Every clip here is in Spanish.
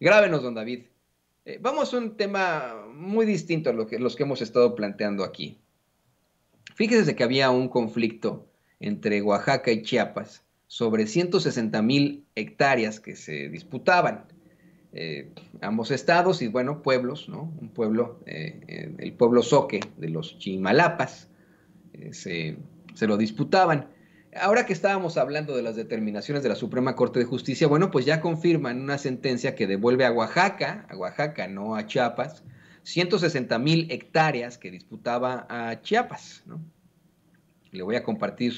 Grábenos, don David. Eh, vamos a un tema muy distinto a lo que, los que hemos estado planteando aquí. Fíjese que había un conflicto entre Oaxaca y Chiapas sobre 160 mil hectáreas que se disputaban. Eh, ambos estados y, bueno, pueblos, ¿no? Un pueblo, eh, el pueblo Soque de los Chimalapas, se, se lo disputaban. Ahora que estábamos hablando de las determinaciones de la Suprema Corte de Justicia, bueno, pues ya confirman una sentencia que devuelve a Oaxaca, a Oaxaca, no a Chiapas, 160 mil hectáreas que disputaba a Chiapas. ¿no? Le voy a compartir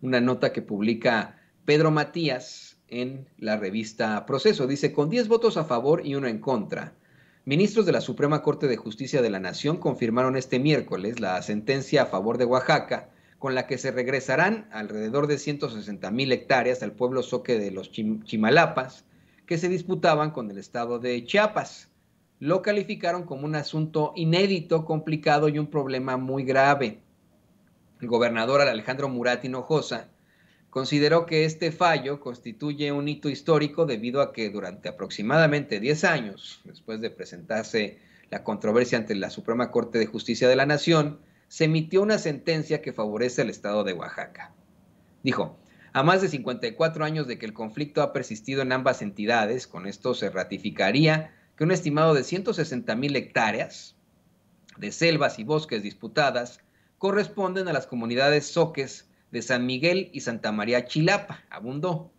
una nota que publica Pedro Matías en la revista Proceso. Dice, con 10 votos a favor y uno en contra, ministros de la Suprema Corte de Justicia de la Nación confirmaron este miércoles la sentencia a favor de Oaxaca con la que se regresarán alrededor de 160 mil hectáreas al pueblo soque de los Chimalapas, que se disputaban con el estado de Chiapas. Lo calificaron como un asunto inédito, complicado y un problema muy grave. El gobernador Alejandro Murat Hinojosa consideró que este fallo constituye un hito histórico debido a que durante aproximadamente 10 años, después de presentarse la controversia ante la Suprema Corte de Justicia de la Nación, se emitió una sentencia que favorece al Estado de Oaxaca. Dijo, a más de 54 años de que el conflicto ha persistido en ambas entidades, con esto se ratificaría que un estimado de 160 mil hectáreas de selvas y bosques disputadas corresponden a las comunidades soques de San Miguel y Santa María Chilapa, abundó.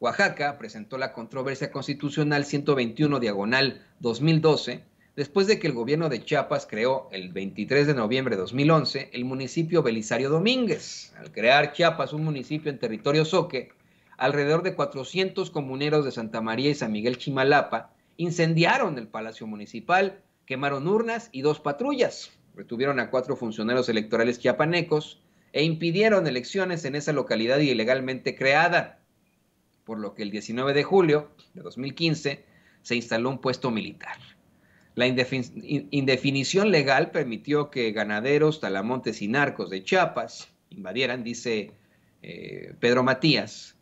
Oaxaca presentó la controversia constitucional 121 diagonal 2012 después de que el gobierno de Chiapas creó el 23 de noviembre de 2011 el municipio Belisario Domínguez. Al crear Chiapas un municipio en territorio soque, alrededor de 400 comuneros de Santa María y San Miguel Chimalapa incendiaron el Palacio Municipal, quemaron urnas y dos patrullas, retuvieron a cuatro funcionarios electorales chiapanecos e impidieron elecciones en esa localidad ilegalmente creada, por lo que el 19 de julio de 2015 se instaló un puesto militar. La indefinición legal permitió que ganaderos, talamontes y narcos de Chiapas invadieran, dice eh, Pedro Matías,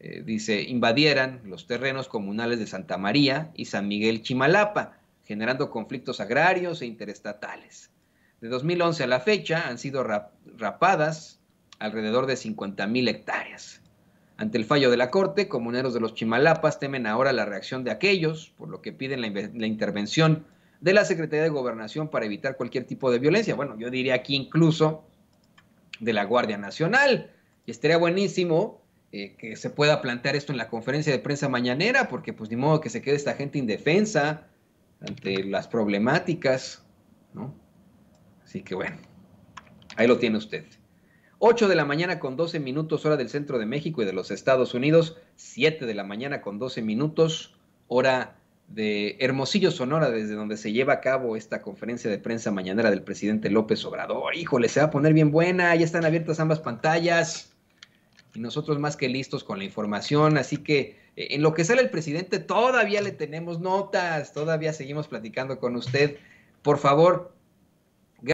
eh, dice, invadieran los terrenos comunales de Santa María y San Miguel Chimalapa, generando conflictos agrarios e interestatales. De 2011 a la fecha han sido rapadas alrededor de 50 mil hectáreas. Ante el fallo de la Corte, comuneros de los Chimalapas temen ahora la reacción de aquellos, por lo que piden la, intervención de la Secretaría de Gobernación para evitar cualquier tipo de violencia. Bueno, yo diría aquí incluso de la Guardia Nacional. Y estaría buenísimo eh, que se pueda plantear esto en la conferencia de prensa mañanera, porque pues ni modo que se quede esta gente indefensa ante las problemáticas, ¿no? Así que bueno, ahí lo tiene usted. 8 de la mañana con 12 minutos hora del centro de México y de los Estados Unidos, 7 de la mañana con 12 minutos hora de Hermosillo, Sonora, desde donde se lleva a cabo esta conferencia de prensa mañanera del presidente López Obrador. Híjole, se va a poner bien buena, ya están abiertas ambas pantallas y nosotros más que listos con la información, así que eh, en lo que sale el presidente todavía le tenemos notas, todavía seguimos platicando con usted. Por favor,